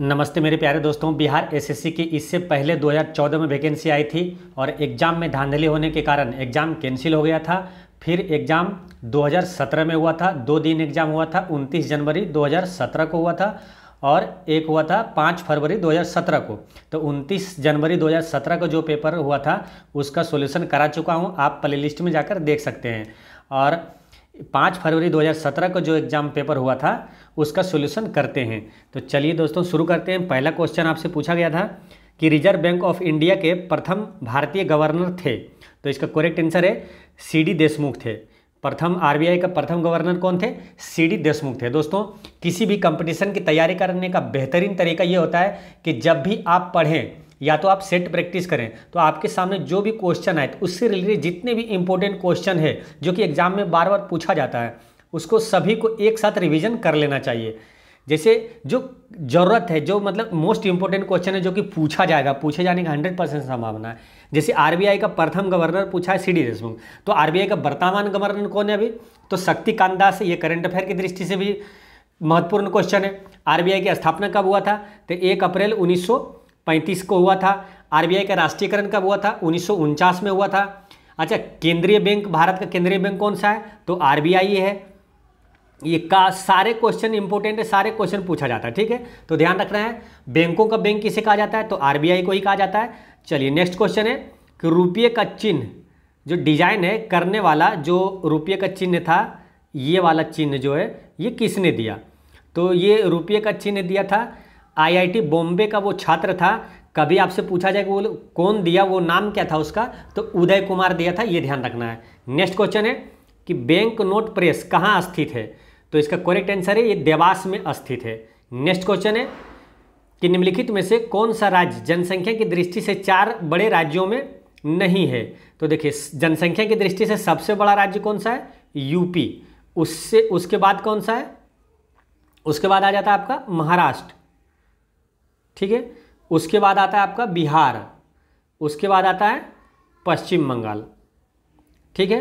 नमस्ते मेरे प्यारे दोस्तों बिहार एसएससी की इससे पहले 2014 में वैकेंसी आई थी और एग्ज़ाम में धांधली होने के कारण एग्ज़ाम कैंसिल हो गया था फिर एग्ज़ाम 2017 में हुआ था दो दिन एग्ज़ाम हुआ था 29 जनवरी 2017 को हुआ था और एक हुआ था 5 फरवरी 2017 को तो 29 जनवरी 2017 का जो पेपर हुआ था उसका सोल्यूशन करा चुका हूँ आप प्ले लिस्ट में जाकर देख सकते हैं और पाँच फरवरी दो को जो एग्ज़ाम पेपर हुआ था उसका सोल्यूशन करते हैं तो चलिए दोस्तों शुरू करते हैं पहला क्वेश्चन आपसे पूछा गया था कि रिजर्व बैंक ऑफ इंडिया के प्रथम भारतीय गवर्नर थे तो इसका करेक्ट आंसर है सी डी देशमुख थे प्रथम आरबीआई का प्रथम गवर्नर कौन थे सी डी देशमुख थे दोस्तों किसी भी कंपटीशन की तैयारी करने का बेहतरीन तरीका ये होता है कि जब भी आप पढ़ें या तो आप सेट प्रैक्टिस करें तो आपके सामने जो भी क्वेश्चन आए तो उससे रिलेटेड जितने भी इंपॉर्टेंट क्वेश्चन है जो कि एग्जाम में बार बार पूछा जाता है उसको सभी को एक साथ रिवीजन कर लेना चाहिए जैसे जो ज़रूरत है जो मतलब मोस्ट इंपॉर्टेंट क्वेश्चन है जो कि पूछा जाएगा पूछे जाने का हंड्रेड परसेंट संभावना है जैसे आरबीआई का प्रथम गवर्नर पूछा है सी डी देशमुख तो आरबीआई का वर्तमान गवर्नर कौन है अभी तो शक्तिकांत दास ये करंट अफेयर की दृष्टि से भी महत्वपूर्ण क्वेश्चन है आरबीआई की स्थापना कब हुआ था तो एक अप्रैल उन्नीस को हुआ था आर का राष्ट्रीयकरण कब हुआ था उन्नीस में हुआ था अच्छा केंद्रीय बैंक भारत का केंद्रीय बैंक कौन सा है तो आर है ये का सारे क्वेश्चन इंपॉर्टेंट है सारे क्वेश्चन पूछा जाता है ठीक है तो ध्यान रखना है बैंकों का बैंक किसे कहा जाता है तो आरबीआई को ही कहा जाता है चलिए नेक्स्ट क्वेश्चन है कि रुपये का चिन्ह जो डिजाइन है करने वाला जो रुपये का चिन्ह था ये वाला चिन्ह जो है ये किसने दिया तो ये रुपये का चिन्ह दिया था आईआईटी बॉम्बे का वो छात्र था कभी आपसे पूछा जाए कि वो कौन दिया वो नाम क्या था उसका तो उदय कुमार दिया था ये ध्यान रखना है नेक्स्ट क्वेश्चन है कि बैंक नोट प्रेस कहाँ स्थित है तो इसका करेक्ट आंसर है ये देवास में स्थित है नेक्स्ट क्वेश्चन है कि निम्नलिखित में से कौन सा राज्य जनसंख्या की दृष्टि से चार बड़े राज्यों में नहीं है तो देखिए जनसंख्या की दृष्टि से सबसे बड़ा राज्य कौन सा है यूपी उससे उसके बाद कौन सा है उसके बाद आ जाता है आपका महाराष्ट्र ठीक है उसके बाद आता है आपका बिहार उसके बाद आता है पश्चिम बंगाल ठीक है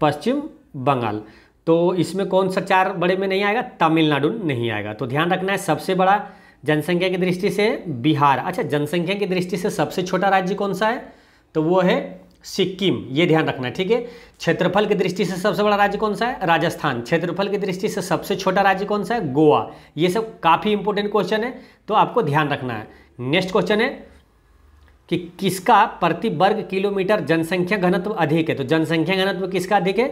पश्चिम बंगाल तो इसमें कौन सा चार बड़े में नहीं आएगा तमिलनाडु नहीं आएगा तो ध्यान रखना है सबसे बड़ा जनसंख्या की दृष्टि से बिहार अच्छा जनसंख्या की दृष्टि से सबसे छोटा राज्य कौन सा है तो वो है सिक्किम ये ध्यान रखना ठीक है क्षेत्रफल की दृष्टि से सबसे बड़ा राज्य कौन सा है राजस्थान क्षेत्रफल की दृष्टि से सबसे छोटा राज्य कौन सा है गोवा ये सब काफ़ी इंपॉर्टेंट क्वेश्चन है तो आपको ध्यान रखना है नेक्स्ट क्वेश्चन है कि किसका प्रति वर्ग किलोमीटर जनसंख्या घनत्व अधिक है तो जनसंख्या घनत्व किसका अधिक है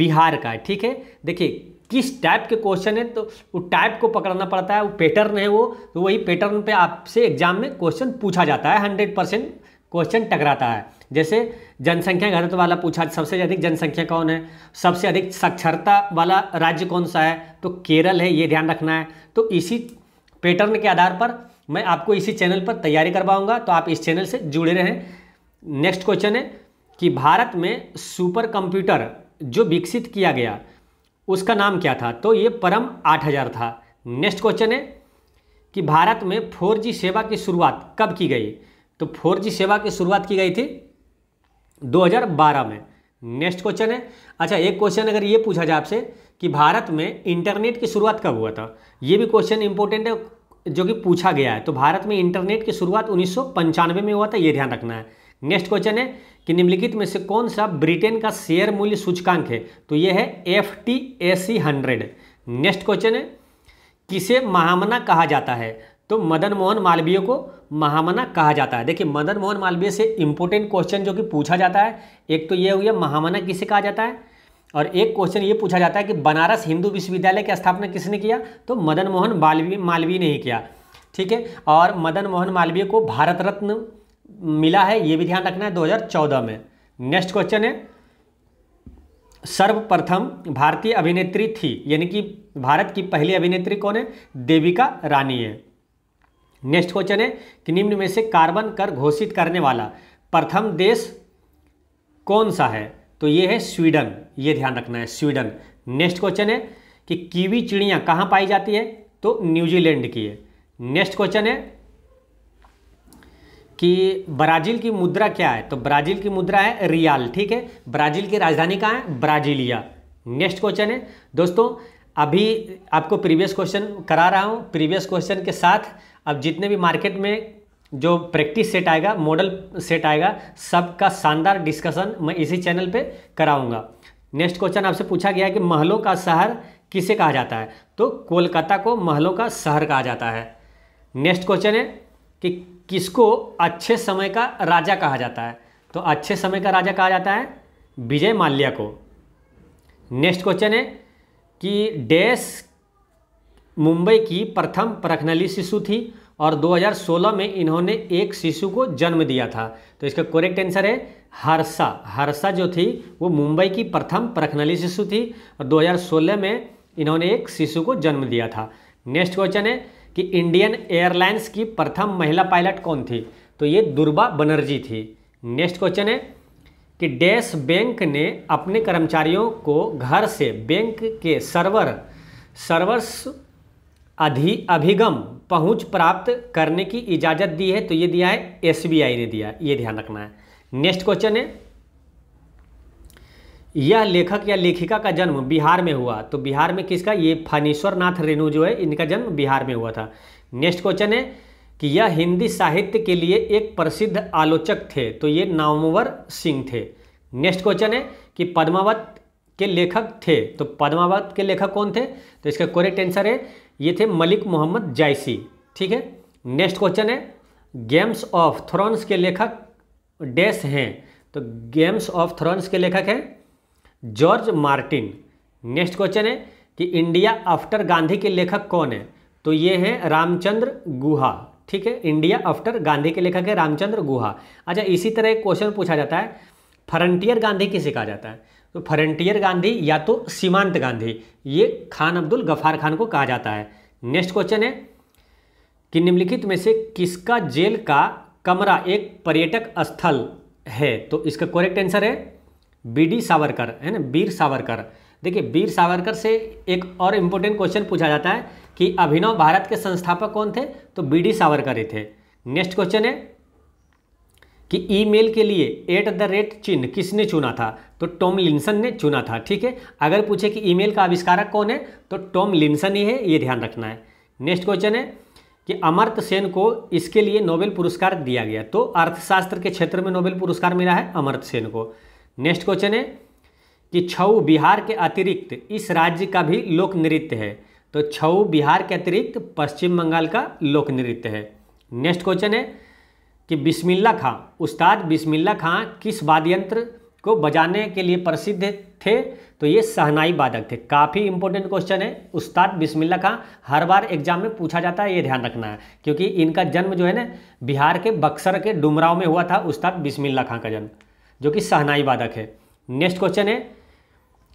बिहार का है ठीक है देखिए किस टाइप के क्वेश्चन है तो वो टाइप को पकड़ना पड़ता है वो पैटर्न है वो तो वही पैटर्न पे आपसे एग्जाम में क्वेश्चन पूछा जाता है हंड्रेड परसेंट क्वेश्चन टकराता है जैसे जनसंख्या घनत्व वाला पूछा सबसे अधिक जनसंख्या कौन है सबसे अधिक साक्षरता वाला राज्य कौन सा है तो केरल है ये ध्यान रखना है तो इसी पैटर्न के आधार पर मैं आपको इसी चैनल पर तैयारी करवाऊंगा तो आप इस चैनल से जुड़े रहें नेक्स्ट क्वेश्चन है कि भारत में सुपर कंप्यूटर जो विकसित किया गया उसका नाम क्या था तो ये परम 8000 था नेक्स्ट क्वेश्चन है कि भारत में फोर सेवा की शुरुआत कब की गई तो फोर सेवा की शुरुआत की गई थी दो में नेक्स्ट क्वेश्चन है अच्छा एक क्वेश्चन अगर ये पूछा जाए आपसे कि भारत में इंटरनेट की शुरुआत कब हुआ था ये भी क्वेश्चन इंपॉर्टेंट है जो कि पूछा गया है तो भारत में इंटरनेट की शुरुआत उन्नीस में हुआ था ये ध्यान रखना है नेक्स्ट क्वेश्चन है कि निम्नलिखित में से कौन सा ब्रिटेन का शेयर मूल्य सूचकांक है तो ये है F T A C hundred next question है किसे महामना कहा जाता है तो मदन मोहन मालवीय को महामना कहा जाता है देखिए मदन मोहन मालवीय से इंपॉर्टेंट क्वेश्चन जो कि पूछा जाता है एक तो ये हो गया महामना किसे कहा जाता है और एक क्वेश्चन ये पूछा जाता है कि बनारस हिंदू विश्वविद्यालय की स्थापना किसने किया तो मदन मोहन मालवीय मालवीय ने ही किया ठीक है और मदन मोहन मालवीय को भारत रत्न मिला है ये भी ध्यान रखना है 2014 में नेक्स्ट क्वेश्चन है सर्वप्रथम भारतीय अभिनेत्री थी यानी कि भारत की पहली अभिनेत्री कौन है देविका रानी है नेक्स्ट क्वेश्चन है कि निम्न में से कार्बन कर घोषित करने वाला प्रथम देश कौन सा है तो ये है स्वीडन ये ध्यान रखना है स्वीडन नेक्स्ट क्वेश्चन है कि कीवी चिड़िया कहाँ पाई जाती है तो न्यूजीलैंड की है नेक्स्ट क्वेश्चन है कि ब्राज़ील की मुद्रा क्या है तो ब्राज़ील की मुद्रा है रियाल ठीक है ब्राज़ील की राजधानी कहाँ है ब्राज़ीलिया नेक्स्ट क्वेश्चन है दोस्तों अभी आपको प्रीवियस क्वेश्चन करा रहा हूँ प्रीवियस क्वेश्चन के साथ अब जितने भी मार्केट में जो प्रैक्टिस सेट आएगा मॉडल सेट आएगा सबका शानदार डिस्कशन मैं इसी चैनल पे कराऊंगा नेक्स्ट क्वेश्चन आपसे पूछा गया है कि महलों का शहर किसे कहा जाता है तो कोलकाता को महलों का शहर कहा जाता है नेक्स्ट क्वेश्चन है कि किसको अच्छे समय का राजा कहा जाता है तो अच्छे समय का राजा कहा जाता है विजय माल्या को नेक्स्ट क्वेश्चन है कि डैश मुंबई की प्रथम प्रखनली शिशु थी और 2016 में इन्होंने एक शिशु को जन्म दिया था तो इसका करेक्ट आंसर है हर्षा हर्षा जो थी वो मुंबई की प्रथम प्रखनली शिशु थी और 2016 में इन्होंने एक शिशु को जन्म दिया था नेक्स्ट क्वेश्चन है कि इंडियन एयरलाइंस की प्रथम महिला पायलट कौन थी तो ये दुर्बा बनर्जी थी नेक्स्ट क्वेश्चन है कि डैश बैंक ने अपने कर्मचारियों को घर से बैंक के सर्वर सर्वर्स अधि अभिगम पहुंच प्राप्त करने की इजाज़त दी है तो ये दिया है एसबीआई ने दिया ये ध्यान रखना है नेक्स्ट क्वेश्चन है यह लेखक या लेखिका का जन्म बिहार में हुआ तो बिहार में किसका ये फणीश्वर नाथ रेणु जो है इनका जन्म बिहार में हुआ था नेक्स्ट क्वेश्चन है कि यह हिंदी साहित्य के लिए एक प्रसिद्ध आलोचक थे तो ये नामवर सिंह थे नेक्स्ट क्वेश्चन है कि पद्मावत के लेखक थे तो पद्मावत के लेखक कौन थे तो इसका करेक्ट आंसर है ये थे मलिक मोहम्मद जायसी ठीक है नेक्स्ट क्वेश्चन है गेम्स ऑफ थ्रोन्स के लेखक डैश हैं तो गेम्स ऑफ थ्रोन्स के लेखक हैं जॉर्ज मार्टिन नेक्स्ट क्वेश्चन है कि इंडिया आफ्टर गांधी के लेखक कौन है तो ये हैं रामचंद्र गुहा ठीक है इंडिया आफ्टर गांधी के लेखक है रामचंद्र गुहा अच्छा इसी तरह एक क्वेश्चन पूछा जाता है फ्रंटियर गांधी किसे कहा जाता है तो फ्रंटियर गांधी या तो सीमांत गांधी ये खान अब्दुल गफार खान को कहा जाता है नेक्स्ट क्वेश्चन है कि निम्नलिखित में से किसका जेल का कमरा एक पर्यटक स्थल है तो इसका करेक्ट आंसर है बी डी सावरकर है ना वीर सावरकर देखिए वीर सावरकर से एक और इम्पोर्टेंट क्वेश्चन पूछा जाता है कि अभिनव भारत के संस्थापक कौन थे तो बी डी सावरकर ही थे नेक्स्ट क्वेश्चन है कि ईमेल के लिए एट द रेट चिन्ह किसने चुना था तो टॉम लिंसन ने चुना था ठीक है अगर पूछे कि ईमेल का आविष्कारक कौन है तो टॉम लिंसन ही है ये ध्यान रखना है नेक्स्ट क्वेश्चन है कि अमर्त सेन को इसके लिए नोबेल पुरस्कार दिया गया तो अर्थशास्त्र के क्षेत्र में नोबेल पुरस्कार मिला है अमर्त सेन को नेक्स्ट क्वेश्चन है कि छऊ बिहार के अतिरिक्त इस राज्य का भी लोक नृत्य है तो छऊ बिहार के अतिरिक्त पश्चिम बंगाल का लोक नृत्य है नेक्स्ट क्वेश्चन है कि बिस्मिल्ला खां उस्ताद बिस्मिल्ला खां किस वाद्यंत्र को बजाने के लिए प्रसिद्ध थे तो ये सहनाई वादक थे काफ़ी इंपॉर्टेंट क्वेश्चन है उस्ताद बिस्मिल्ला खां हर बार एग्जाम में पूछा जाता है ये ध्यान रखना है क्योंकि इनका जन्म जो है ना बिहार के बक्सर के डुमराव में हुआ था उस्ताद बिस्मिल्ला खां का जन्म जो कि सहनाई वादक है नेक्स्ट क्वेश्चन है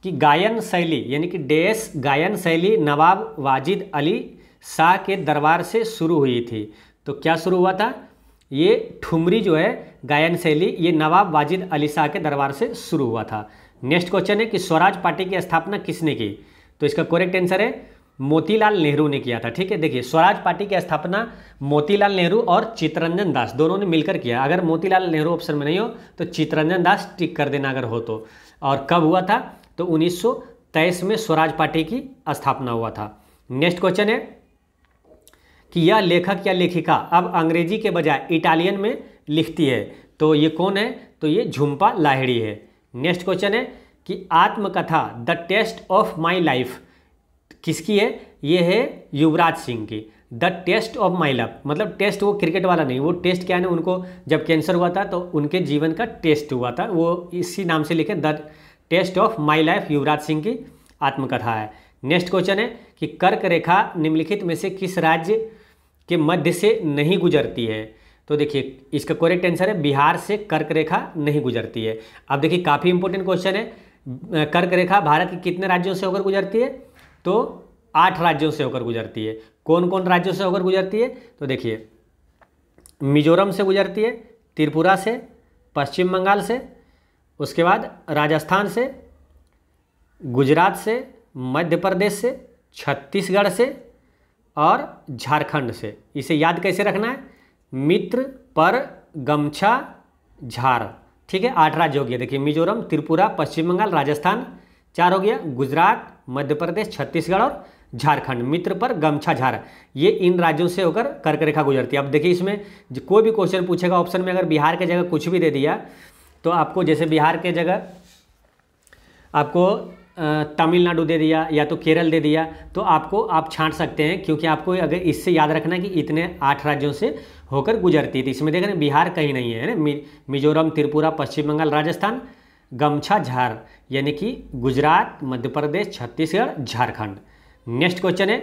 कि गायन शैली यानी कि डेस गायन शैली नवाब वाजिद अली शाह के दरबार से शुरू हुई थी तो क्या शुरू हुआ था ये ठुमरी जो है गायन शैली ये नवाब वाजिद अली शाह के दरबार से शुरू हुआ था नेक्स्ट क्वेश्चन है कि स्वराज पार्टी की स्थापना किसने की तो इसका करेक्ट आंसर है मोतीलाल नेहरू ने किया था ठीक है देखिए स्वराज पार्टी की स्थापना मोतीलाल नेहरू और चित्रंजन दास दोनों ने मिलकर किया अगर मोतीलाल नेहरू ऑप्शन में नहीं हो तो चित्रंजन दास टिक कर देना अगर हो तो और कब हुआ था तो उन्नीस में स्वराज पार्टी की स्थापना हुआ था नेक्स्ट क्वेश्चन है कि यह लेखक या लेखिका अब अंग्रेजी के बजाय इटालियन में लिखती है तो ये कौन है तो ये झुम्पा लाहिड़ी है नेक्स्ट क्वेश्चन है कि आत्मकथा the test of my life किसकी है ये है युवराज सिंह की the test of my life मतलब टेस्ट वो क्रिकेट वाला नहीं वो टेस्ट क्या है उनको जब कैंसर हुआ था तो उनके जीवन का टेस्ट हुआ था वो इसी नाम से लिखे the test of my life Yuvraj Singh की आत्मकथा है नेक्स्ट क्वेश्चन है कि कर्क रेखा निम्नलिखित में से किस राज्य के मध्य से नहीं गुजरती है तो देखिए इसका करेक्ट आंसर है बिहार से कर्क रेखा नहीं गुजरती है अब देखिए काफ़ी इंपॉर्टेंट क्वेश्चन है कर्क रेखा भारत के कितने राज्यों से होकर गुजरती है तो आठ राज्यों से होकर गुजरती है कौन कौन राज्यों से होकर गुजरती है तो देखिए मिजोरम से गुजरती है त्रिपुरा से पश्चिम बंगाल से उसके बाद राजस्थान से गुजरात से मध्य प्रदेश से छत्तीसगढ़ से और झारखंड से इसे याद कैसे रखना है मित्र पर गमछा झार ठीक है आठ राज्य हो गया देखिए मिजोरम त्रिपुरा पश्चिम बंगाल राजस्थान चार हो गया गुजरात मध्य प्रदेश छत्तीसगढ़ और झारखंड मित्र पर गमछा झार ये इन राज्यों से होकर कर्क रेखा गुजरती है अब देखिए इसमें कोई भी क्वेश्चन पूछेगा ऑप्शन में अगर बिहार के जगह कुछ भी दे दिया तो आपको जैसे बिहार के जगह आपको तमिलनाडु दे दिया या तो केरल दे दिया तो आपको आप छांट सकते हैं क्योंकि आपको अगर इससे याद रखना है कि इतने आठ राज्यों से होकर गुजरती थी इसमें देखें ना बिहार कहीं नहीं है ना मिजोरम त्रिपुरा पश्चिम बंगाल राजस्थान गमछा झार यानी कि गुजरात मध्य प्रदेश छत्तीसगढ़ झारखंड नेक्स्ट क्वेश्चन है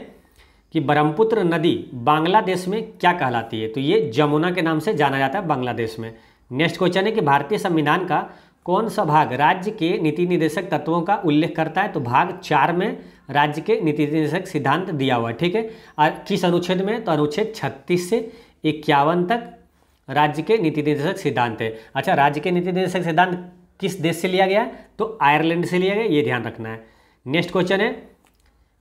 कि ब्रह्मपुत्र नदी बांग्लादेश में क्या कहलाती है तो ये जमुना के नाम से जाना जाता है बांग्लादेश में नेक्स्ट क्वेश्चन है कि भारतीय संविधान का कौन सा भाग राज्य के नीति निदेशक तत्वों का उल्लेख करता है तो भाग चार में राज्य के नीति निदेशक सिद्धांत दिया हुआ है ठीक है और किस अनुच्छेद में तो अनुच्छेद छत्तीस से इक्यावन तक राज्य के नीति निदेशक सिद्धांत है अच्छा राज्य के नीति निदेशक सिद्धांत किस देश से लिया गया है तो आयरलैंड से लिया गया ये ध्यान रखना है नेक्स्ट क्वेश्चन है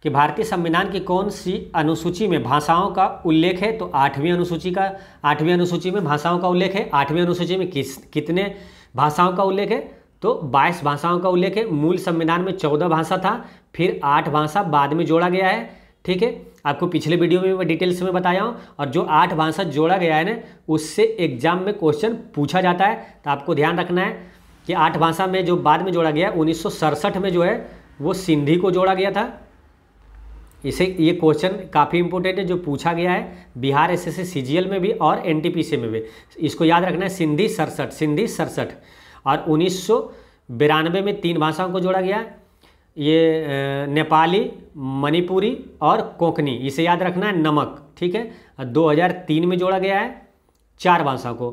कि भारतीय संविधान की कौन सी अनुसूची में भाषाओं का उल्लेख है तो आठवीं अनुसूची का आठवीं अनुसूची में भाषाओं का उल्लेख है आठवीं अनुसूची में किस कितने भाषाओं का उल्लेख है तो 22 भाषाओं का उल्लेख है मूल संविधान में 14 भाषा था फिर 8 भाषा बाद में जोड़ा गया है ठीक है आपको पिछले वीडियो में मैं डिटेल्स में बताया हूँ और जो आठ भाषा जोड़ा गया है ना उससे एग्जाम में क्वेश्चन पूछा जाता है तो आपको ध्यान रखना है कि आठ भाषा में जो बाद में जोड़ा गया उन्नीस में जो है वो सिंधी को जोड़ा गया था इसे ये क्वेश्चन काफ़ी इंपॉर्टेंट है जो पूछा गया है बिहार एस एस में भी और एन में भी इसको याद रखना है सिंधी सड़सठ सिंधी सड़सठ और उन्नीस में तीन भाषाओं को जोड़ा गया है ये नेपाली मणिपुरी और कोंकनी इसे याद रखना है नमक ठीक है 2003 में जोड़ा गया है चार भाषाओं को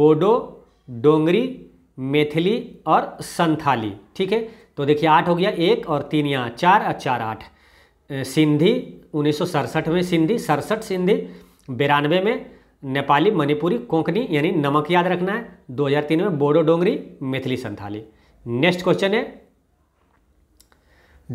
बोडो डोंगरी मैथिली और संथाली ठीक है तो देखिए आठ हो गया एक और तीन यहाँ चार और चार आठ सिंधी उन्नीस में सिंधी सड़सठ सिंधी बिरानवे में नेपाली मणिपुरी कोंकणी यानी नमक याद रखना है 2003 में बोडो डोंगरी मैथिली संथाली नेक्स्ट क्वेश्चन है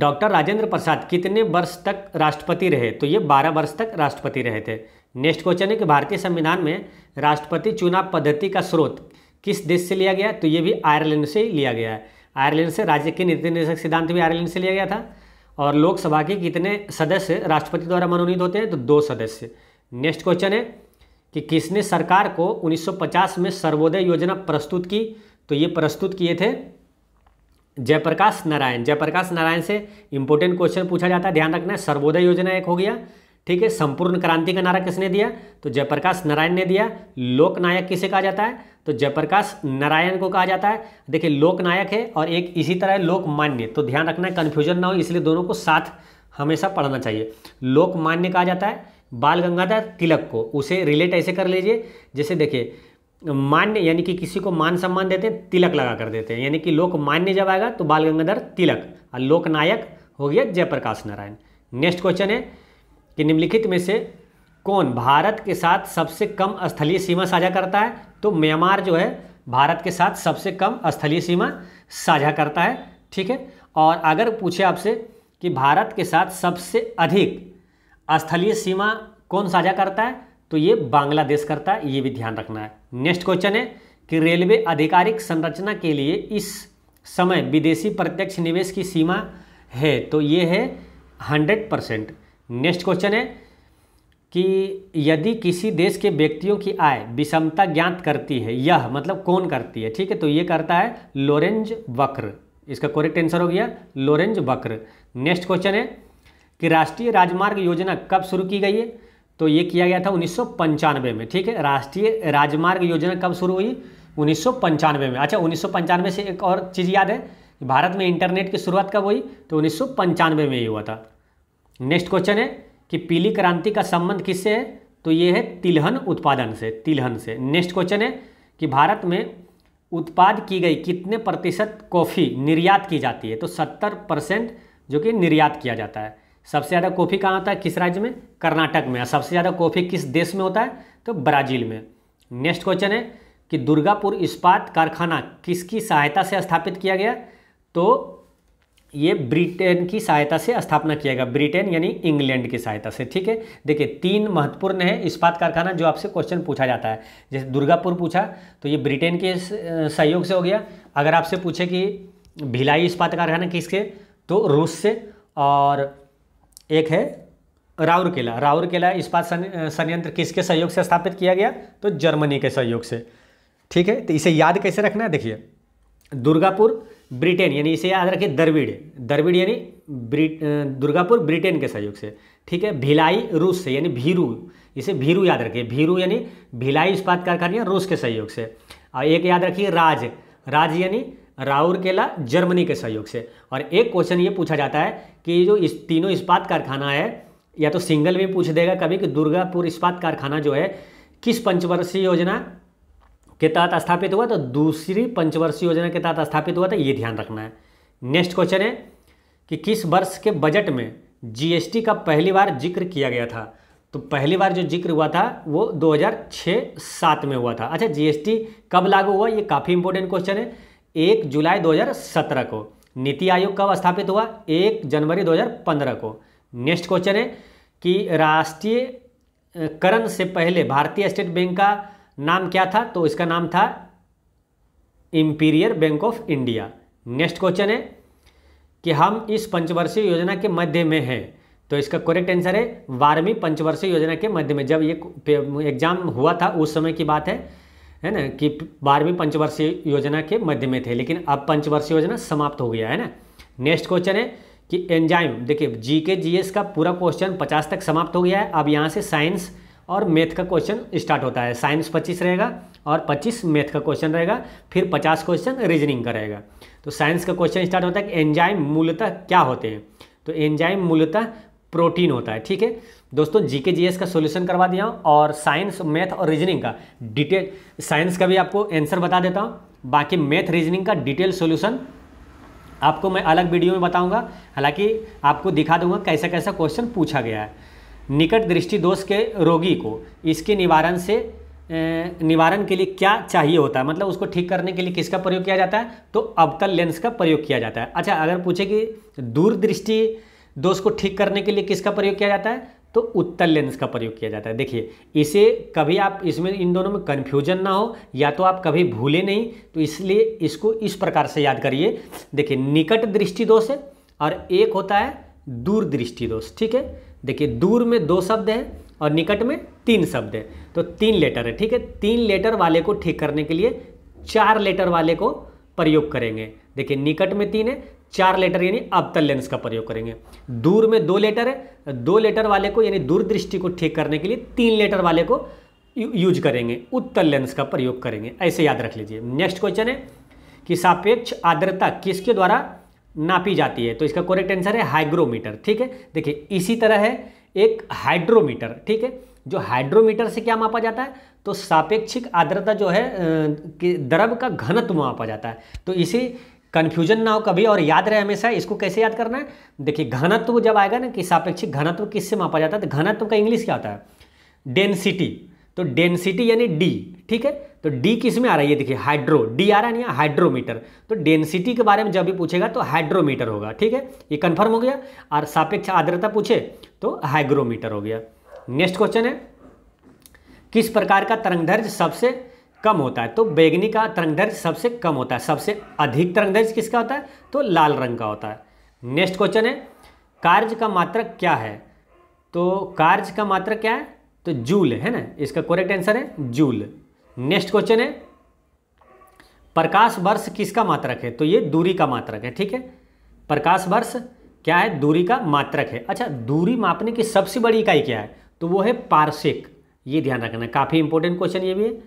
डॉक्टर राजेंद्र प्रसाद कितने वर्ष तक राष्ट्रपति रहे तो ये 12 वर्ष तक राष्ट्रपति रहे थे नेक्स्ट क्वेश्चन है कि भारतीय संविधान में राष्ट्रपति चुनाव पद्धति का स्रोत किस देश से लिया गया तो ये भी आयरलैंड से लिया गया है आयरलैंड से राज्य के नीति निर्देशक सिद्धांत भी आयरलैंड से लिया गया था और लोकसभा के कितने सदस्य राष्ट्रपति द्वारा मनोनीत होते हैं तो दो सदस्य नेक्स्ट क्वेश्चन है कि किसने सरकार को 1950 में सर्वोदय योजना प्रस्तुत की तो ये प्रस्तुत किए थे जयप्रकाश नारायण जयप्रकाश नारायण से इंपॉर्टेंट क्वेश्चन पूछा जाता है ध्यान रखना है सर्वोदय योजना एक हो गया ठीक है संपूर्ण क्रांति का नारा किसने दिया तो जयप्रकाश नारायण ने दिया लोकनायक किसे कहा जाता है तो जयप्रकाश नारायण को कहा जाता है देखिए लोकनायक है और एक इसी तरह लोकमान्य तो ध्यान रखना है कन्फ्यूजन ना हो इसलिए दोनों को साथ हमेशा पढ़ना चाहिए लोकमान्य कहा जाता है बाल गंगाधर तिलक को उसे रिलेट ऐसे कर लीजिए जैसे देखिए मान्य यानी कि किसी को मान सम्मान देते हैं तिलक लगा कर देते हैं यानी कि लोकमान्य जब आएगा तो बाल गंगाधर तिलक और लोकनायक हो गया जयप्रकाश नारायण नेक्स्ट क्वेश्चन है कि निम्नलिखित में से कौन भारत के साथ सबसे कम स्थलीय सीमा साझा करता है तो म्यांमार जो है भारत के साथ सबसे कम स्थलीय सीमा साझा करता है ठीक है और अगर पूछे आपसे कि भारत के साथ सबसे अधिक स्थलीय सीमा कौन साझा करता है तो ये बांग्लादेश करता है ये भी ध्यान रखना है नेक्स्ट क्वेश्चन है कि रेलवे आधिकारिक संरचना के लिए इस समय विदेशी प्रत्यक्ष निवेश की सीमा है तो ये है हंड्रेड परसेंट नेक्स्ट क्वेश्चन है कि यदि किसी देश के व्यक्तियों की आय विषमता ज्ञात करती है यह मतलब कौन करती है ठीक है तो ये करता है लोरेंज वक्र इसका करेक्ट आंसर हो गया लोरेंज वक्र नेक्स्ट क्वेश्चन है कि राष्ट्रीय राजमार्ग योजना कब शुरू की गई है तो ये किया गया था उन्नीस में ठीक है राष्ट्रीय राजमार्ग योजना कब शुरू हुई उन्नीस में अच्छा उन्नीस से एक और चीज़ याद है भारत में इंटरनेट की शुरुआत कब हुई तो उन्नीस में ही हुआ था नेक्स्ट क्वेश्चन है कि पीली क्रांति का संबंध किससे है तो ये है तिलहन उत्पादन से तिलहन से नेक्स्ट क्वेश्चन है कि भारत में उत्पाद की गई कितने प्रतिशत कॉफ़ी निर्यात की जाती है तो सत्तर परसेंट जो कि निर्यात किया जाता है सबसे ज़्यादा कॉफ़ी कहाँ होता है किस राज्य में कर्नाटक में सबसे ज़्यादा कॉफ़ी किस देश में होता है तो ब्राज़ील में नेक्स्ट क्वेश्चन है कि दुर्गापुर इस्पात कारखाना किसकी सहायता से स्थापित किया गया तो ये ब्रिटेन की सहायता से स्थापना किया गया ब्रिटेन यानी इंग्लैंड की सहायता से ठीक है देखिए तीन महत्वपूर्ण है इस्पात कारखाना जो आपसे क्वेश्चन पूछा जाता है जैसे दुर्गापुर पूछा तो ये ब्रिटेन के सहयोग से हो गया अगर आपसे पूछे कि भिलाई इस्पात कारखाना किसके तो रूस से और एक है राउरकेला राउरकेला इस्पात संयंत्र किसके सहयोग से स्थापित किया गया तो जर्मनी के सहयोग से ठीक है तो इसे याद कैसे रखना है देखिए दुर्गापुर ब्रिटेन यानी इसे याद रखिए दरविड़ दरविड़ यानी दुर्गापुर ब्रिटेन के सहयोग से ठीक है भिलाई रूस से यानी भीरू इसे भीरू याद रखिए भीरू यानी भिलाई इस्पात कारखाना रूस के सहयोग से और एक याद रखिए राज राज यानी राउरकेला जर्मनी के सहयोग से और एक क्वेश्चन ये पूछा जाता है कि जो इस तीनों इस्पात कारखाना है या तो सिंगल में पूछ देगा कभी कि दुर्गापुर इस्पात कारखाना जो है किस पंचवर्षीय योजना के तहत स्थापित हुआ तो दूसरी पंचवर्षीय योजना के तहत स्थापित हुआ था तो ये ध्यान रखना है नेक्स्ट क्वेश्चन है कि किस वर्ष के बजट में जीएसटी का पहली बार जिक्र किया गया था तो पहली बार जो जिक्र हुआ था वो 2006-7 में हुआ था अच्छा जीएसटी कब लागू हुआ ये काफ़ी इंपॉर्टेंट क्वेश्चन है एक जुलाई 2017 को नीति आयोग कब स्थापित हुआ एक जनवरी 2015 को नेक्स्ट क्वेश्चन है कि राष्ट्रीय करण से पहले भारतीय स्टेट बैंक का नाम क्या था तो इसका नाम था imperial bank of India next question है कि हम इस पंचवर्षीय योजना के मध्य में हैं तो इसका करेक्ट आंसर है बारहवीं पंचवर्षीय योजना के मध्य में जब ये एग्जाम हुआ था उस समय की बात है है ना कि बारहवीं पंचवर्षीय योजना के मध्य में थे लेकिन अब पंचवर्षीय योजना समाप्त हो गया है ना नेक्स्ट क्वेश्चन है कि एंजाइम देखिए जी के जी एस का पूरा क्वेश्चन पचास तक समाप्त हो गया है अब यहाँ से साइंस और मैथ का क्वेश्चन स्टार्ट होता है साइंस पच्चीस रहेगा और पच्चीस मैथ का क्वेश्चन रहेगा फिर पचास क्वेश्चन रीजनिंग का रहेगा तो साइंस का क्वेश्चन स्टार्ट होता है कि एंजाइम मूलतः क्या होते हैं तो एंजाइम मूलतः प्रोटीन होता है ठीक है दोस्तों जीके जीएस का सॉल्यूशन करवा दिया हूँ और साइंस मैथ और रीजनिंग का डिटेल साइंस का भी आपको आंसर बता देता हूँ बाकी मैथ रीजनिंग का डिटेल सॉल्यूशन आपको मैं अलग वीडियो में बताऊंगा हालांकि आपको दिखा दूंगा कैसा कैसा क्वेश्चन पूछा गया है निकट दृष्टि दोष के रोगी को इसके निवारण से निवारण के लिए क्या चाहिए होता है मतलब उसको ठीक करने के लिए किसका प्रयोग किया जाता है तो अवतल लेंस का प्रयोग किया जाता है अच्छा अगर पूछे कि दूरदृष्टि दोष को ठीक करने के लिए किसका प्रयोग किया जाता है तो उत्तल लेंस का प्रयोग किया जाता है देखिए इसे कभी आप इसमें इन दोनों में कन्फ्यूजन ना हो या तो आप कभी भूले नहीं तो इसलिए इसको इस प्रकार से याद करिए देखिए निकट दृष्टि दोष है और एक होता है दूरदृष्टि दोष ठीक है देखिए दूर में दो शब्द हैं और निकट में तीन शब्द हैं तो तीन लेटर है ठीक है तीन लेटर वाले को ठीक करने के लिए चार लेटर वाले को प्रयोग करेंगे देखिए निकट में तीन है चार लेटर यानी अबतल लेंस का प्रयोग करेंगे दूर में दो लेटर है दो लेटर वाले को यानी दूरदृष्टि को ठीक करने के लिए तीन लेटर वाले को यूज करेंगे उत्तल लेंस का प्रयोग करेंगे ऐसे याद रख लीजिए नेक्स्ट क्वेश्चन है कि सापेक्ष आर्द्रता किसके द्वारा नापी जाती है तो इसका करेक्ट आंसर है हाइग्रोमीटर ठीक है देखिए इसी तरह है एक हाइड्रोमीटर ठीक है जो हाइड्रोमीटर से क्या मापा जाता है तो सापेक्षिक आर्द्रता जो है द्रव का घनत्व मापा जाता है तो इसी कन्फ्यूजन ना हो कभी और याद रहे हमेशा इसको कैसे याद करना है देखिए घनत्व जब आएगा ना कि सापेक्षिक घनत्व किससे मापा जाता है तो घनत्व का इंग्लिश क्या होता है डेंसिटी तो डेंसिटी यानी डी ठीक है तो डी किस में आ रहा है ये देखिए हाइड्रो डी आ रहा है ना हाइड्रोमीटर तो डेंसिटी के बारे में जब भी पूछेगा तो हाइड्रोमीटर होगा ठीक है ये कन्फर्म हो गया और सापेक्ष आर्द्रता पूछे तो हाइग्रोमीटर हो गया नेक्स्ट क्वेश्चन है किस प्रकार का तरंगधर्ज सबसे कम होता है तो बैगनी का तरंगधर्ज सबसे कम होता है सबसे अधिक तरंगदैर्घ्य किसका होता है तो लाल रंग का होता है नेक्स्ट क्वेश्चन है कार्य का मात्रक क्या है तो कार्य का मात्रक क्या है तो जूल है ना इसका करेक्ट आंसर है जूल नेक्स्ट क्वेश्चन है प्रकाश वर्ष किसका मात्रक है तो ये दूरी का मात्रक है ठीक है प्रकाश वर्ष क्या है दूरी का मात्रक है अच्छा दूरी मापने की सबसे बड़ी इकाई क्या है तो वो है पार्शिक ये ध्यान रखना काफ़ी इंपॉर्टेंट क्वेश्चन ये भी है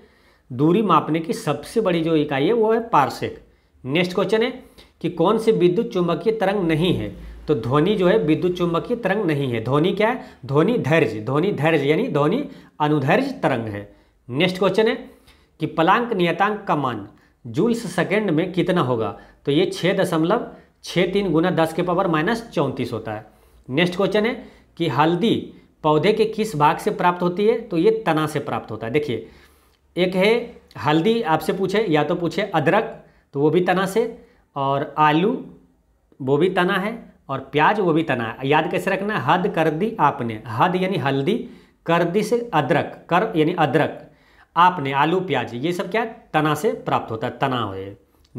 दूरी मापने की सबसे बड़ी जो इकाई है वो है पार्शिक नेक्स्ट क्वेश्चन है कि कौन से विद्युत चुंबकीय तरंग नहीं है तो ध्वनि जो है विद्युत चुंबकीय तरंग नहीं है ध्वनि क्या है ध्वनि धैर्य ध्वनि धैर्य यानी ध्वनि अनुधैर्य तरंग है नेक्स्ट क्वेश्चन है कि पलांक नियतांक का मान जूल्स सेकेंड में कितना होगा तो ये छः दशमलव छः तीन गुना दस के पावर माइनस चौंतीस होता है नेक्स्ट क्वेश्चन है कि हल्दी पौधे के किस भाग से प्राप्त होती है तो ये तना से प्राप्त होता है देखिए एक है हल्दी आपसे पूछे या तो पूछे अदरक तो वो भी तना से और आलू वो भी तना है और प्याज वो भी तना है याद कैसे रखना हद कर दी आपने हद यानी हल्दी कर दी से अदरक कर यानी अदरक आपने आलू प्याज ये सब क्या तना से प्राप्त होता है तना हो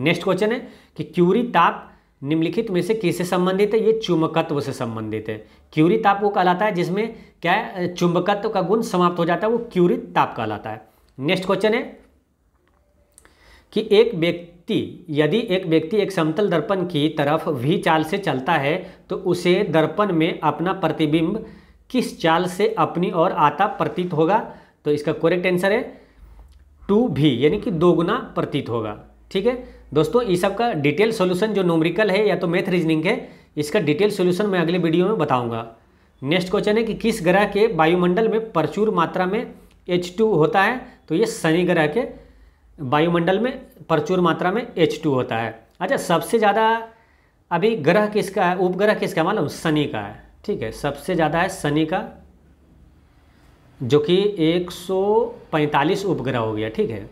नेक्स्ट क्वेश्चन है कि क्यूरी ताप निम्नलिखित में से किससे संबंधित है ये चुंबकत्व से संबंधित है क्यूरी ताप वो कहलाता है जिसमें क्या है चुंबकत्व का गुण समाप्त हो जाता है वो क्यूरी ताप कहलाता है नेक्स्ट क्वेश्चन है कि एक व्यक्ति व्यक्ति यदि एक व्यक्ति एक समतल दर्पण की तरफ वी चाल से चलता है तो उसे दर्पण में अपना प्रतिबिंब किस चाल से अपनी ओर आता प्रतीत होगा तो इसका करेक्ट आंसर है टू भी यानी कि दोगुना प्रतीत होगा ठीक है दोस्तों इस सब का डिटेल सोल्यूशन जो नोमरिकल है या तो मैथ रीजनिंग है इसका डिटेल सोल्यूशन मैं अगले वीडियो में बताऊंगा नेक्स्ट क्वेश्चन है कि किस ग्रह के वायुमंडल में प्रचुर मात्रा में एच टू होता है तो ये शनि ग्रह के वायुमंडल में प्रचुर मात्रा में एच टू होता है अच्छा सबसे ज़्यादा अभी ग्रह किसका है उपग्रह किसका मालूम शनि का है ठीक है सबसे ज़्यादा है शनि का जो कि 145 उपग्रह हो गया ठीक है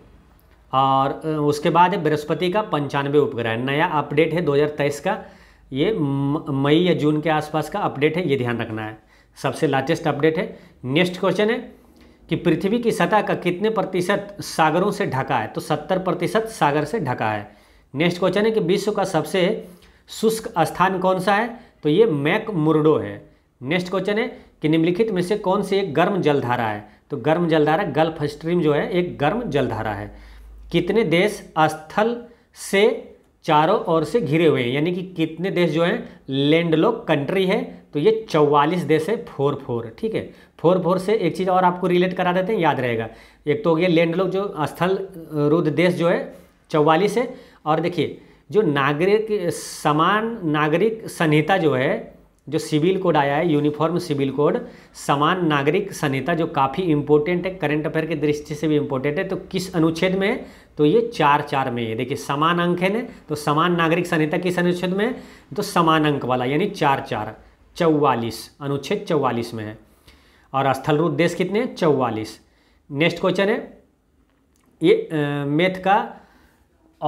और उसके बाद है बृहस्पति का पंचानवे उपग्रह नया अपडेट है 2023 का ये मई या जून के आसपास का अपडेट है ये ध्यान रखना है सबसे लाटेस्ट अपडेट है नेक्स्ट क्वेश्चन है कि पृथ्वी की सतह का कितने प्रतिशत सागरों से ढका है तो सत्तर प्रतिशत सागर से ढका है नेक्स्ट क्वेश्चन है कि विश्व का सबसे शुष्क स्थान कौन सा है तो ये मैक मुर्डो है नेक्स्ट क्वेश्चन है कि निम्नलिखित में से कौन सी एक गर्म जलधारा है तो गर्म जलधारा गल्फ स्ट्रीम जो है एक गर्म जलधारा है कितने देश स्थल से चारों ओर से घिरे हुए हैं यानी कि कितने देश जो हैं लैंडलॉक कंट्री है तो ये चौवालीस देश है फोर फोर ठीक है फोर फोर से एक चीज़ और आपको रिलेट करा देते हैं याद रहेगा एक तो ये लैंडलॉक जो स्थल रुद्ध देश जो है चौवालीस है और देखिए जो नागरिक समान नागरिक संहिता जो है जो सिविल कोड आया है यूनिफॉर्म सिविल कोड समान नागरिक संहिता जो काफ़ी इंपॉर्टेंट है करंट अफेयर की दृष्टि से भी इम्पोर्टेंट है तो किस अनुच्छेद में तो ये चार चार में है देखिए समान अंक है ना तो समान नागरिक संहिता किस अनुच्छेद में है तो समान अंक वाला यानी चार चार चौवालीस अनुच्छेद चौवालीस में है और स्थल रूप देश कितने हैं चौवालीस नेक्स्ट क्वेश्चन है ये मैथ का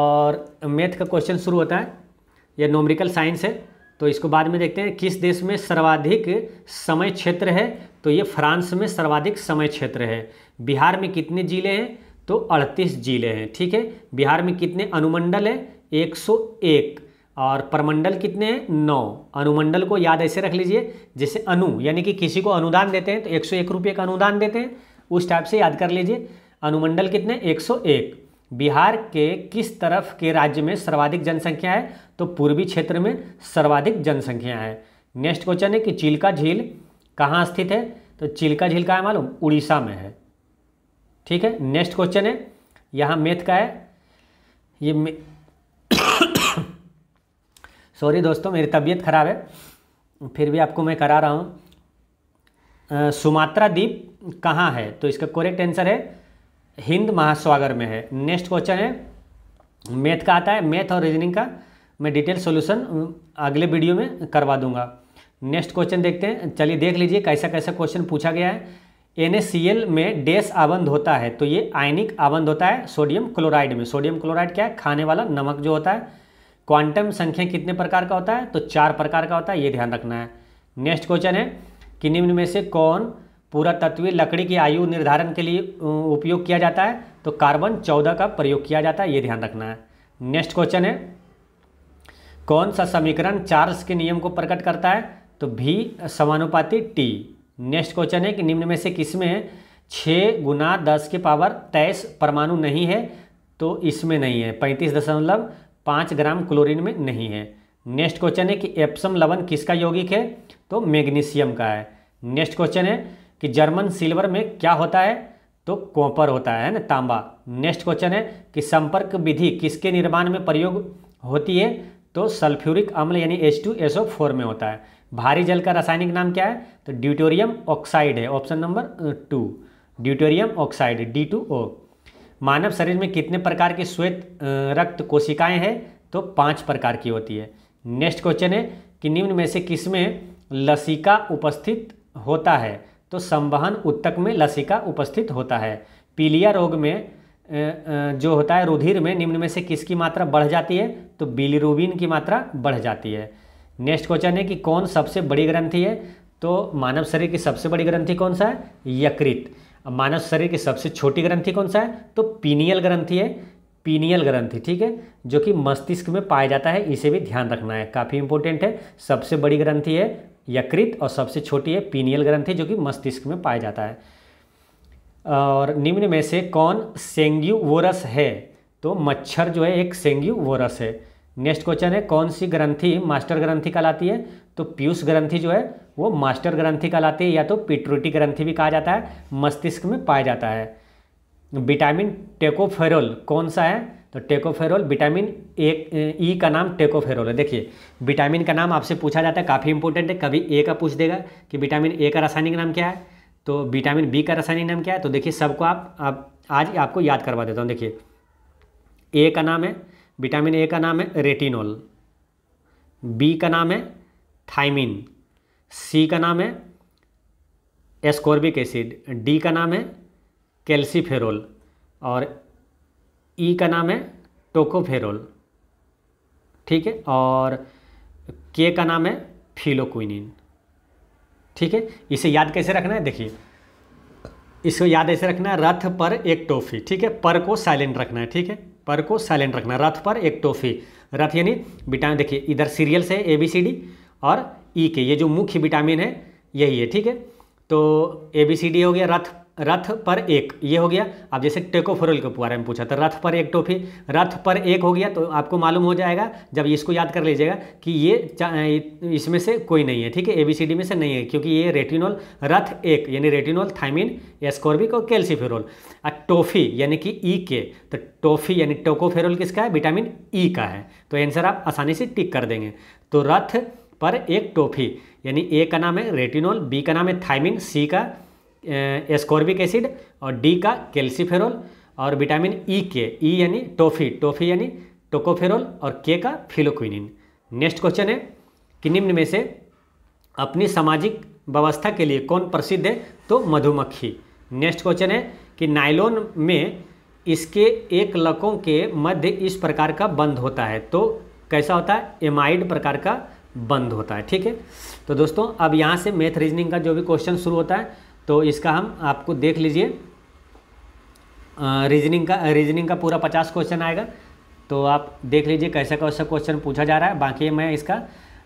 और मैथ का क्वेश्चन शुरू होता है यह नोमरिकल साइंस है तो इसको बाद में देखते हैं किस देश में सर्वाधिक समय क्षेत्र है तो ये फ्रांस में सर्वाधिक समय क्षेत्र है बिहार में कितने जिले हैं तो 38 जिले हैं ठीक है बिहार में कितने अनुमंडल हैं 101 और परमंडल कितने हैं नौ अनुमंडल को याद ऐसे रख लीजिए जैसे अनु यानी कि किसी को अनुदान देते हैं तो एक सौ का अनुदान देते हैं उस टाइप से याद कर लीजिए अनुमंडल कितने 101 बिहार के किस तरफ के राज्य में सर्वाधिक जनसंख्या है तो पूर्वी क्षेत्र में सर्वाधिक जनसंख्या है नेक्स्ट क्वेश्चन है कि चिल्का झील कहाँ स्थित है तो चिल्का झील का है मालूम उड़ीसा में है ठीक है नेक्स्ट क्वेश्चन है यहाँ मेथ का है ये मे... सॉरी दोस्तों मेरी तबीयत ख़राब है फिर भी आपको मैं करा रहा हूँ सुमात्रा द्वीप कहाँ है तो इसका करेक्ट आंसर है हिंद महासागर में है नेक्स्ट क्वेश्चन है मैथ का आता है मैथ और रीजनिंग का मैं डिटेल सॉल्यूशन अगले वीडियो में करवा दूंगा नेक्स्ट क्वेश्चन देखते हैं चलिए देख लीजिए कैसा कैसा क्वेश्चन पूछा गया है एन में डेस आबंध होता है तो ये आयनिक आबंध होता है सोडियम क्लोराइड में सोडियम क्लोराइड क्या है खाने वाला नमक जो होता है क्वांटम संख्या कितने प्रकार का होता है तो चार प्रकार का होता है ये ध्यान रखना है नेक्स्ट क्वेश्चन है कि निम्न में से कौन पूरा तत्वी लकड़ी की आयु निर्धारण के लिए उपयोग किया जाता है तो कार्बन चौदह का प्रयोग किया जाता है ये ध्यान रखना है नेक्स्ट क्वेश्चन है कौन सा समीकरण चार्ल्स के नियम को प्रकट करता है तो भी समानुपाती टी नेक्स्ट क्वेश्चन है कि निम्न में से किसमें छः गुना दस के पावर तेईस परमाणु नहीं है तो इसमें नहीं है पैंतीस दशमलव पाँच ग्राम क्लोरीन में नहीं है नेक्स्ट क्वेश्चन है कि एप्सम लवन किसका यौगिक है तो मैग्नीशियम का है नेक्स्ट क्वेश्चन है कि जर्मन सिल्वर में क्या होता है तो कॉपर होता है ना तांबा नेक्स्ट क्वेश्चन है कि संपर्क विधि किसके निर्माण में प्रयोग होती है तो सल्फ्यूरिक अम्ल यानी H two S O four में होता है भारी जल का रासायनिक नाम क्या है तो ड्यूटोरियम ऑक्साइड है option number two deuterium oxide D two O मानव शरीर में कितने प्रकार के श्वेत रक्त कोशिकाएं हैं तो पांच प्रकार की होती है नेक्स्ट क्वेश्चन है कि निम्न में से किसमें लसिका उपस्थित होता है तो संवहन उत्तक में लसिका उपस्थित होता है पीलिया रोग में जो होता है रुधिर में निम्न में से किसकी मात्रा बढ़ जाती है तो बिलिरुबिन की मात्रा बढ़ जाती है नेक्स्ट क्वेश्चन है कि कौन सबसे बड़ी ग्रंथि है तो मानव शरीर की सबसे बड़ी ग्रंथि कौन सा है यकृत मानव शरीर की सबसे छोटी ग्रंथि कौन सा है तो पीनियल ग्रंथि है पीनियल ग्रंथि ठीक है जो कि मस्तिष्क में पाया जाता है इसे भी ध्यान रखना है काफ़ी इंपॉर्टेंट है सबसे बड़ी ग्रंथि है यकृत और सबसे छोटी है पीनियल ग्रंथि जो कि मस्तिष्क में पाया जाता है और निम्न में से कौन सेंग्यू वोरस है तो मच्छर जो है एक सेंग्यू वोरस है नेक्स्ट क्वेश्चन है कौन सी ग्रंथि मास्टर ग्रंथि कहलाती है तो पीयूष ग्रंथि जो है वो मास्टर ग्रंथि कहलाती है या तो पिट्रोटी ग्रंथि भी कहा जाता है मस्तिष्क में पाया जाता है विटामिन टेकोफेरोल कौन सा है तो टेकोफेरोल विटामिन ए ई का नाम टेकोफेरोल है देखिए विटामिन का नाम आपसे पूछा जाता है काफ़ी इंपॉर्टेंट है कभी ए का पूछ देगा कि विटामिन ए का रासायनिक नाम क्या है तो विटामिन बी का रासायनिक नाम क्या है तो देखिए सबको आप, आप आज आपको याद करवा देता हूँ देखिए ए का नाम है विटामिन ए का नाम है रेटिनॉल बी का नाम है थाइमिन सी का नाम है एस्कॉर्बिक एसिड डी का नाम है कैल्सीफेरोल और ई e का नाम है टोकोफेरोल ठीक है और के का नाम है फिलोक्विनिन ठीक है इसे याद कैसे रखना है देखिए इसको याद ऐसे रखना है रथ पर एक टोफी ठीक है पर को साइलेंट रखना है ठीक है पर को साइलेंट रखना रथ पर एक टोफी रथ यानी विटामिन देखिए इधर सीरियल्स है ए बी सी डी और ई e के ये जो मुख्य विटामिन है यही है ठीक है तो ए बी सी डी हो गया रथ रथ पर एक ये हो गया अब जैसे टेकोफोरल के बारे में पूछा था तो रथ पर एक टोपी रथ पर एक हो गया तो आपको मालूम हो जाएगा जब इसको याद कर लीजिएगा कि ये इसमें से कोई नहीं है ठीक है एबीसीडी में से नहीं है क्योंकि ये रेटिनोल रथ एक यानी रेटिनोल थाइमिन एस्कोर्बिक और कैल्सीफेरोल टोफी यानी कि ई e के तो टोफी यानी टोकोफेरोल किसका है विटामिन ई e का है तो आंसर आप आसानी से टिक कर देंगे तो रथ पर एक टोफी यानी ए का नाम है रेटिनोल बी का नाम है थाइमिन सी का एस्कॉर्बिक एसिड और डी का कैल्सीफेरोल और विटामिन ई e के ई e यानी टोफी टोफी यानी टोकोफेरोल और के का फिलोक्विनिन नेक्स्ट क्वेश्चन है कि निम्न में से अपनी सामाजिक व्यवस्था के लिए कौन प्रसिद्ध है तो मधुमक्खी नेक्स्ट क्वेश्चन है कि नाइलोन में इसके एक लकों के मध्य इस प्रकार का बंद होता है तो कैसा होता है एमाइड प्रकार का बंद होता है ठीक है तो दोस्तों अब यहाँ से मैथ रीजनिंग का जो भी क्वेश्चन शुरू होता है तो इसका हम आपको देख लीजिए रीजनिंग का रीजनिंग का पूरा पचास क्वेश्चन आएगा तो आप देख लीजिए कैसा कैसा क्वेश्चन पूछा जा रहा है बाकी मैं इसका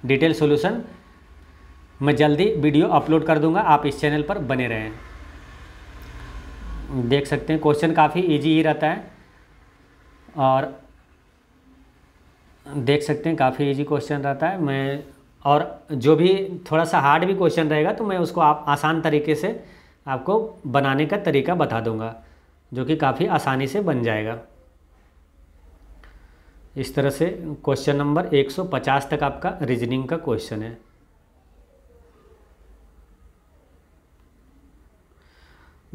डिटेल सोल्यूशन मैं जल्दी वीडियो अपलोड कर दूंगा आप इस चैनल पर बने रहें देख सकते हैं क्वेश्चन काफ़ी इजी ही रहता है और देख सकते हैं काफ़ी इजी क्वेश्चन रहता है मैं और जो भी थोड़ा सा हार्ड भी क्वेश्चन रहेगा तो मैं उसको आप आसान तरीके से आपको बनाने का तरीका बता दूंगा जो कि काफ़ी आसानी से बन जाएगा इस तरह से क्वेश्चन नंबर 150 तक आपका रीजनिंग का क्वेश्चन है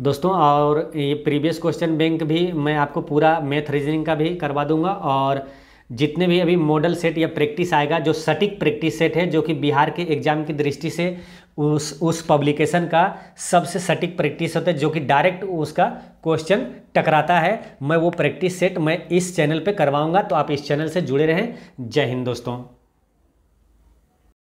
दोस्तों और ये प्रीवियस क्वेश्चन बैंक भी मैं आपको पूरा मैथ रीजनिंग का भी करवा दूंगा और जितने भी अभी मॉडल सेट या प्रैक्टिस आएगा जो सटीक प्रैक्टिस सेट है जो कि बिहार के एग्जाम की दृष्टि से उस उस पब्लिकेशन का सबसे सटीक प्रैक्टिस होता है जो कि डायरेक्ट उसका क्वेश्चन टकराता है मैं वो प्रैक्टिस सेट मैं इस चैनल पे करवाऊंगा तो आप इस चैनल से जुड़े रहें जय हिंद दोस्तों